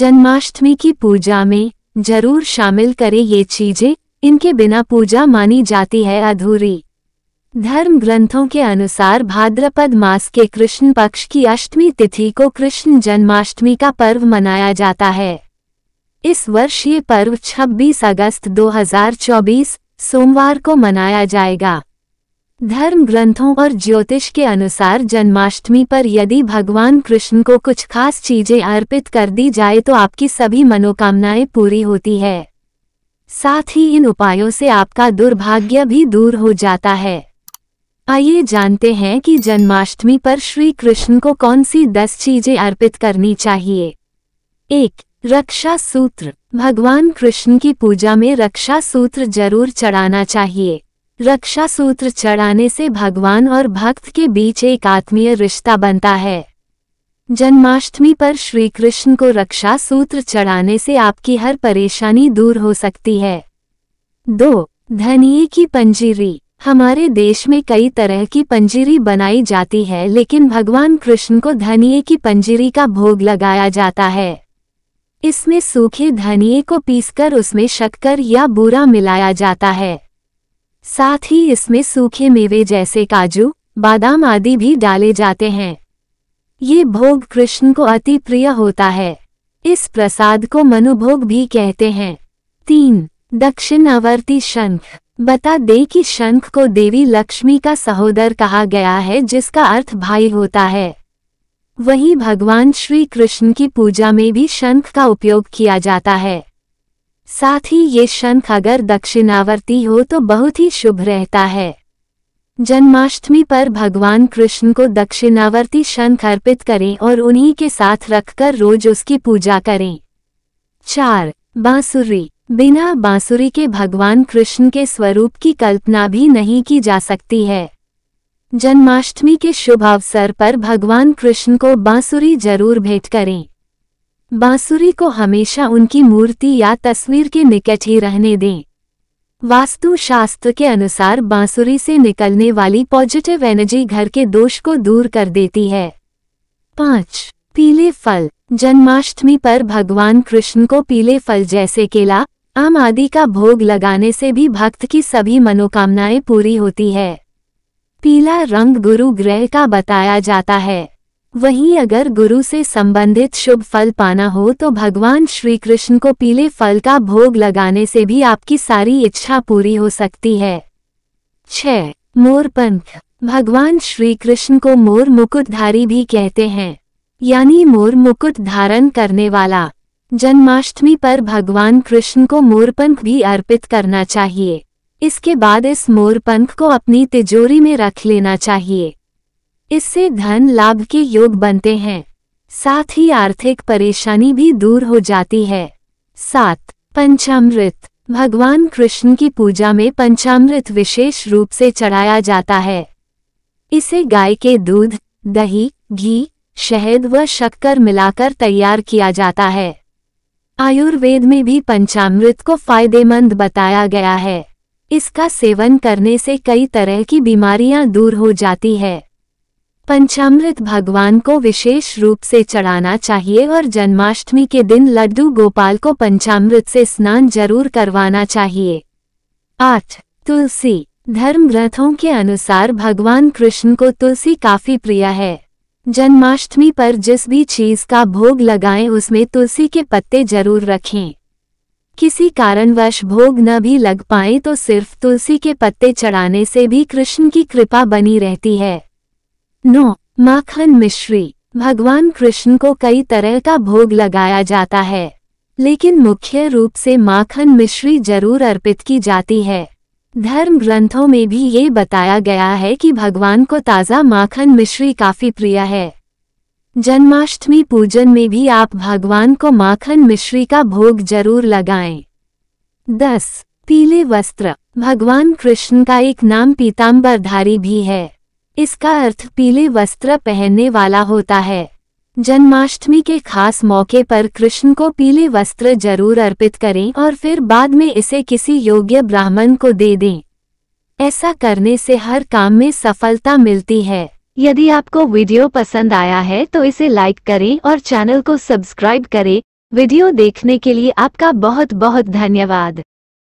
जन्माष्टमी की पूजा में जरूर शामिल करें ये चीजें इनके बिना पूजा मानी जाती है अधूरी धर्म ग्रंथों के अनुसार भाद्रपद मास के कृष्ण पक्ष की अष्टमी तिथि को कृष्ण जन्माष्टमी का पर्व मनाया जाता है इस वर्ष ये पर्व 26 अगस्त 2024 सोमवार को मनाया जाएगा धर्म ग्रंथों और ज्योतिष के अनुसार जन्माष्टमी पर यदि भगवान कृष्ण को कुछ खास चीजें अर्पित कर दी जाए तो आपकी सभी मनोकामनाएं पूरी होती है साथ ही इन उपायों से आपका दुर्भाग्य भी दूर हो जाता है आइए जानते हैं कि जन्माष्टमी पर श्री कृष्ण को कौन सी दस चीजें अर्पित करनी चाहिए एक रक्षा सूत्र भगवान कृष्ण की पूजा में रक्षा सूत्र जरूर चढ़ाना चाहिए रक्षा सूत्र चढ़ाने से भगवान और भक्त के बीच एक आत्मीय रिश्ता बनता है जन्माष्टमी पर श्री कृष्ण को रक्षा सूत्र चढ़ाने से आपकी हर परेशानी दूर हो सकती है दो धनिये की पंजीरी हमारे देश में कई तरह की पंजीरी बनाई जाती है लेकिन भगवान कृष्ण को धनिये की पंजीरी का भोग लगाया जाता है इसमें सूखे धनिये को पीसकर उसमें शक्कर या बूरा मिलाया जाता है साथ ही इसमें सूखे मेवे जैसे काजू बादाम आदि भी डाले जाते हैं ये भोग कृष्ण को अति प्रिय होता है इस प्रसाद को मनुभोग भी कहते हैं तीन दक्षिण अवर्ती शंख बता दे कि शंख को देवी लक्ष्मी का सहोदर कहा गया है जिसका अर्थ भाई होता है वही भगवान श्री कृष्ण की पूजा में भी शंख का उपयोग किया जाता है साथ ही ये शंख अगर दक्षिणावर्ती हो तो बहुत ही शुभ रहता है जन्माष्टमी पर भगवान कृष्ण को दक्षिणावर्ती शंख अर्पित करें और उन्हीं के साथ रखकर रोज उसकी पूजा करें चार बांसुरी बिना बांसुरी के भगवान कृष्ण के स्वरूप की कल्पना भी नहीं की जा सकती है जन्माष्टमी के शुभ अवसर पर भगवान कृष्ण को बांसुरी जरूर भेंट करें बांसुरी को हमेशा उनकी मूर्ति या तस्वीर के निकट ही रहने दें वास्तु शास्त्र के अनुसार बांसुरी से निकलने वाली पॉजिटिव एनर्जी घर के दोष को दूर कर देती है पाँच पीले फल जन्माष्टमी पर भगवान कृष्ण को पीले फल जैसे केला आम आदि का भोग लगाने से भी भक्त की सभी मनोकामनाएं पूरी होती है पीला रंग गुरु ग्रह का बताया जाता है वहीं अगर गुरु से संबंधित शुभ फल पाना हो तो भगवान श्री कृष्ण को पीले फल का भोग लगाने से भी आपकी सारी इच्छा पूरी हो सकती है छः मोरपंख भगवान श्री कृष्ण को मोर मुकुटधारी भी कहते हैं यानी मोर मुकुट धारण करने वाला जन्माष्टमी पर भगवान कृष्ण को मोरपंख भी अर्पित करना चाहिए इसके बाद इस मोरपंख को अपनी तिजोरी में रख लेना चाहिए इससे धन लाभ के योग बनते हैं साथ ही आर्थिक परेशानी भी दूर हो जाती है सात पंचामृत भगवान कृष्ण की पूजा में पंचामृत विशेष रूप से चढ़ाया जाता है इसे गाय के दूध दही घी शहद व शक्कर मिलाकर तैयार किया जाता है आयुर्वेद में भी पंचामृत को फायदेमंद बताया गया है इसका सेवन करने से कई तरह की बीमारियां दूर हो जाती है पंचामृत भगवान को विशेष रूप से चढ़ाना चाहिए और जन्माष्टमी के दिन लड्डू गोपाल को पंचामृत से स्नान जरूर करवाना चाहिए आठ तुलसी धर्म ग्रंथों के अनुसार भगवान कृष्ण को तुलसी काफी प्रिय है जन्माष्टमी पर जिस भी चीज का भोग लगाएं उसमें तुलसी के पत्ते जरूर रखें किसी कारणवश भोग न भी लग पाए तो सिर्फ तुलसी के पत्ते चढ़ाने से भी कृष्ण की कृपा बनी रहती है नौ माखन मिश्री भगवान कृष्ण को कई तरह का भोग लगाया जाता है लेकिन मुख्य रूप से माखन मिश्री जरूर अर्पित की जाती है धर्म ग्रंथों में भी ये बताया गया है कि भगवान को ताज़ा माखन मिश्री काफ़ी प्रिय है जन्माष्टमी पूजन में भी आप भगवान को माखन मिश्री का भोग जरूर लगाएं। दस पीले वस्त्र भगवान कृष्ण का एक नाम पीताम्बरधारी भी है इसका अर्थ पीले वस्त्र पहनने वाला होता है जन्माष्टमी के खास मौके पर कृष्ण को पीले वस्त्र जरूर अर्पित करें और फिर बाद में इसे किसी योग्य ब्राह्मण को दे दें ऐसा करने से हर काम में सफलता मिलती है यदि आपको वीडियो पसंद आया है तो इसे लाइक करें और चैनल को सब्सक्राइब करें वीडियो देखने के लिए आपका बहुत बहुत धन्यवाद